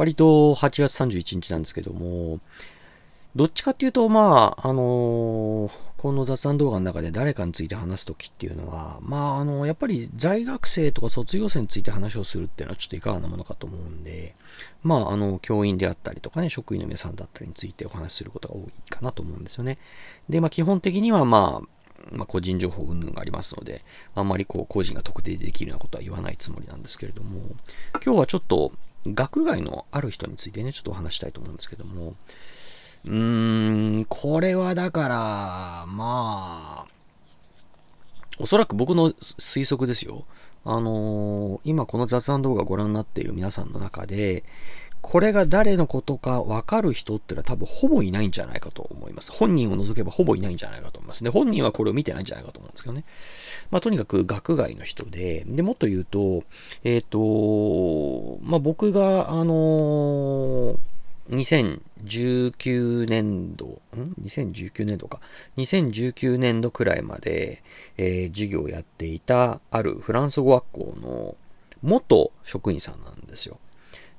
割と8月31日なんですけども、どっちかっていうと、まあ、あのー、この雑談動画の中で誰かについて話すときっていうのは、まあ、あのー、やっぱり在学生とか卒業生について話をするっていうのはちょっといかがなものかと思うんで、まあ、あの、教員であったりとかね、職員の皆さんだったりについてお話しすることが多いかなと思うんですよね。で、まあ、基本的には、まあ、まあ、個人情報云々がありますので、あんまりこう、個人が特定できるようなことは言わないつもりなんですけれども、今日はちょっと、学外のある人についてね、ちょっとお話したいと思うんですけども、うーん、これはだから、まあ、おそらく僕の推測ですよ。あのー、今この雑談動画をご覧になっている皆さんの中で、これが誰のことか分かる人ってのは多分ほぼいないんじゃないかと思います。本人を除けばほぼいないんじゃないかと思いますね。本人はこれを見てないんじゃないかと思うんですけどね。まあ、とにかく学外の人で、で、もっと言うと、えっ、ー、と、まあ、僕が、あのー2019年度、ん ?2019 年度か。2019年度くらいまで、えー、授業をやっていた、あるフランス語学校の元職員さんなんですよ。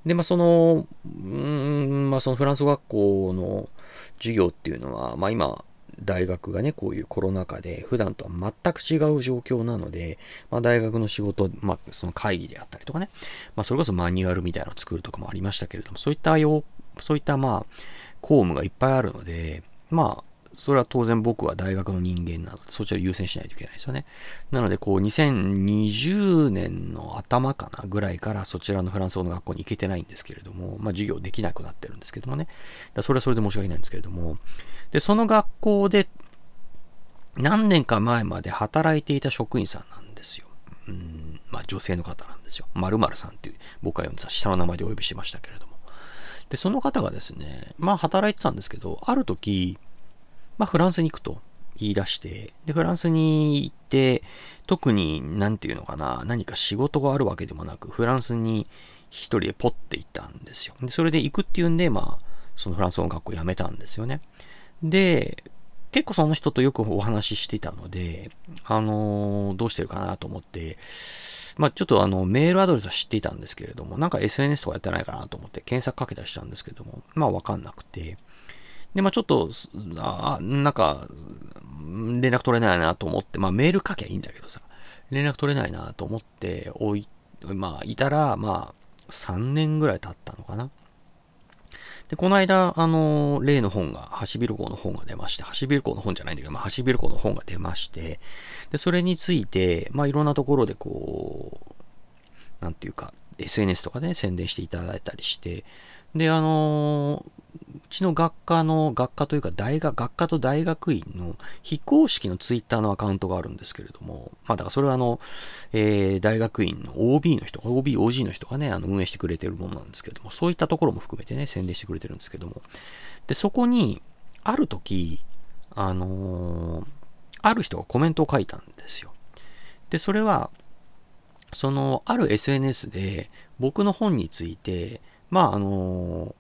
で、まあ、その、うん、まあ、そのフランス学校の授業っていうのは、まあ、今、大学がね、こういうコロナ禍で、普段とは全く違う状況なので、まあ、大学の仕事、まあ、その会議であったりとかね、まあ、それこそマニュアルみたいなのを作るとかもありましたけれども、そういったよう、そういった、まあ、公務がいっぱいあるので、まあ、それは当然僕は大学の人間なので、そちら優先しないといけないですよね。なので、こう、2020年の頭かなぐらいからそちらのフランス語の学校に行けてないんですけれども、まあ、授業できなくなってるんですけどもね。だそれはそれで申し訳ないんですけれども。で、その学校で、何年か前まで働いていた職員さんなんですよ。うん、まあ、女性の方なんですよ。〇〇さんっていう、僕は呼んでた下の名前でお呼びしてましたけれども。で、その方がですね、まあ、働いてたんですけど、ある時、まあ、フランスに行くと言い出して、で、フランスに行って、特に、何て言うのかな、何か仕事があるわけでもなく、フランスに一人でポッて行ったんですよ。で、それで行くっていうんで、まあ、そのフランスの学校辞めたんですよね。で、結構その人とよくお話ししてたので、あのー、どうしてるかなと思って、まあ、ちょっとあの、メールアドレスは知っていたんですけれども、なんか SNS とかやってないかなと思って検索かけたりしたんですけども、まあ、わかんなくて、で、まあちょっと、あなんか、連絡取れないなと思って、まあメール書きゃいいんだけどさ、連絡取れないなと思っておい、まあいたら、まあ3年ぐらい経ったのかな。で、この間、あの例の本が、ハシビルコの本が出まして、ハシビルコの本じゃないんだけど、まあ、ハシビルコの本が出まして、で、それについて、まあ、いろんなところでこう、なんていうか、SNS とかで、ね、宣伝していただいたりして、で、あのー、うちの学科の、学科というか大学、学科と大学院の非公式のツイッターのアカウントがあるんですけれども、まあだからそれはあの、えー、大学院の OB の人、OB、OG の人がね、あの運営してくれてるものなんですけれども、そういったところも含めてね、宣伝してくれてるんですけども、で、そこに、ある時、あのー、ある人がコメントを書いたんですよ。で、それは、その、ある SNS で僕の本について、まああの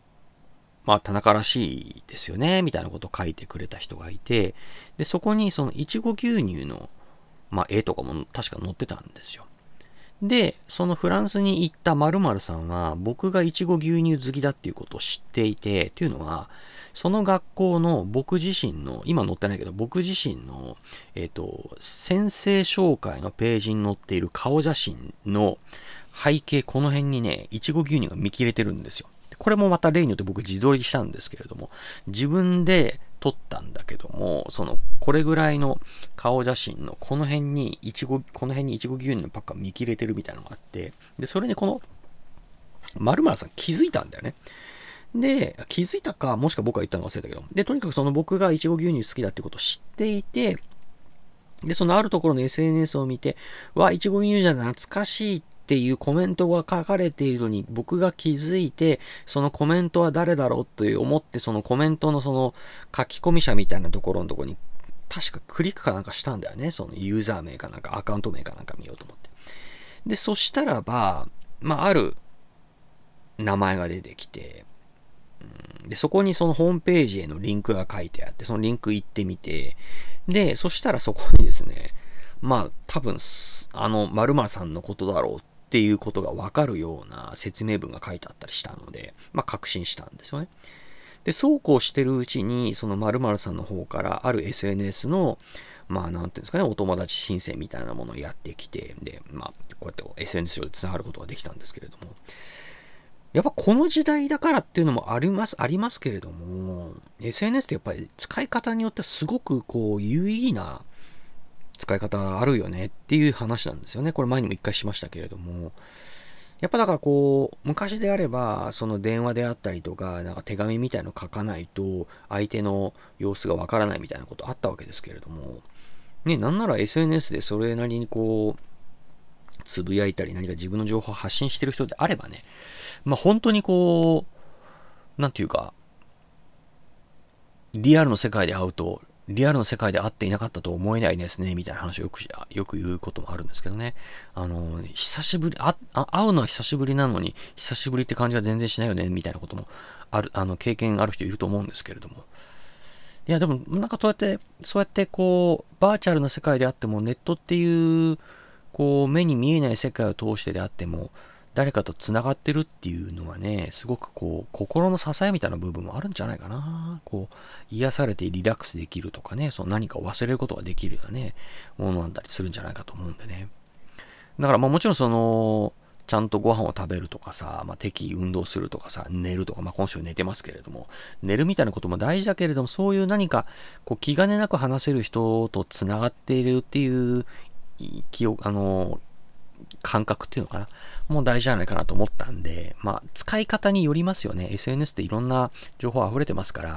まあ田中らしいですよね、みたいなことを書いてくれた人がいて、で、そこにそのいちご牛乳の、まあ、絵とかも確か載ってたんですよ。で、そのフランスに行った〇〇さんは、僕がいちご牛乳好きだっていうことを知っていて、というのは、その学校の僕自身の、今載ってないけど、僕自身の、えっ、ー、と、先生紹介のページに載っている顔写真の、背景この辺にね、いちご牛乳が見切れてるんですよ。これもまた例によって僕自撮りしたんですけれども、自分で撮ったんだけども、その、これぐらいの顔写真のこの辺にいちご、この辺にいちご牛乳のパックが見切れてるみたいなのがあって、で、それにこの、まるさん気づいたんだよね。で、気づいたか、もしくは僕が言ったの忘れたけど、で、とにかくその僕がいちご牛乳好きだってことを知っていて、で、そのあるところの SNS を見て、わ、いちご牛乳じゃ懐かしいってっていうコメントが書かれているのに僕が気づいてそのコメントは誰だろうという思ってそのコメントのその書き込み者みたいなところのとこに確かクリックかなんかしたんだよねそのユーザー名かなんかアカウント名かなんか見ようと思ってでそしたらばまあある名前が出てきてで、そこにそのホームページへのリンクが書いてあって、そのリンク行ってみて、で、そしたらそこにですね、まあ、多分、あの、〇〇さんのことだろうっっていうことがわかるような説明文が書いてあったりしたので、まあ、確信したんですよね。で、そうこうしてるうちに、その〇〇さんの方から、ある SNS の、まあ、なんていうんですかね、お友達申請みたいなものをやってきて、で、まあ、こうやって SNS 上で繋がることができたんですけれども、やっぱこの時代だからっていうのもあります、ありますけれども、SNS ってやっぱり使い方によってはすごくこう有意義な使い方あるよねっていう話なんですよね。これ前にも一回しましたけれども。やっぱだからこう、昔であれば、その電話であったりとか、なんか手紙みたいの書かないと、相手の様子がわからないみたいなことあったわけですけれども、ね、なんなら SNS でそれなりにこう、つぶやいたり何か自分の情報を発信してる人であればね、まあ本当にこう、なんていうか、リアルの世界で会うとリアルの世界で会っていなかったと思えないですね、みたいな話をよく、よく言うこともあるんですけどね。あの、久しぶり、あ、会うのは久しぶりなのに、久しぶりって感じが全然しないよね、みたいなことも、ある、あの、経験ある人いると思うんですけれども。いや、でも、なんかそうやって、そうやってこう、バーチャルな世界であっても、ネットっていう、こう、目に見えない世界を通してであっても、誰かと繋がってるっていうのはね、すごくこう、心の支えみたいな部分もあるんじゃないかな。こう、癒されてリラックスできるとかね、その何かを忘れることができるようなね、ものなんだりするんじゃないかと思うんでね。だからまあもちろんその、ちゃんとご飯を食べるとかさ、まあ、適宜運動するとかさ、寝るとか、まあ、今週寝てますけれども、寝るみたいなことも大事だけれども、そういう何か、こう、気兼ねなく話せる人と繋がっているっていう、気を、あの、感覚っていうのかな。もう大事じゃないかなと思ったんで、まあ、使い方によりますよね。SNS っていろんな情報溢れてますから、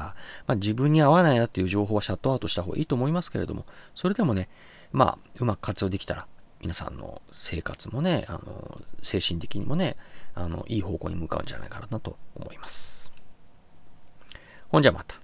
まあ、自分に合わないなっていう情報はシャットアウトした方がいいと思いますけれども、それでもね、まあ、うまく活用できたら、皆さんの生活もね、あの、精神的にもね、あの、いい方向に向かうんじゃないかなと思います。ほんじゃまた。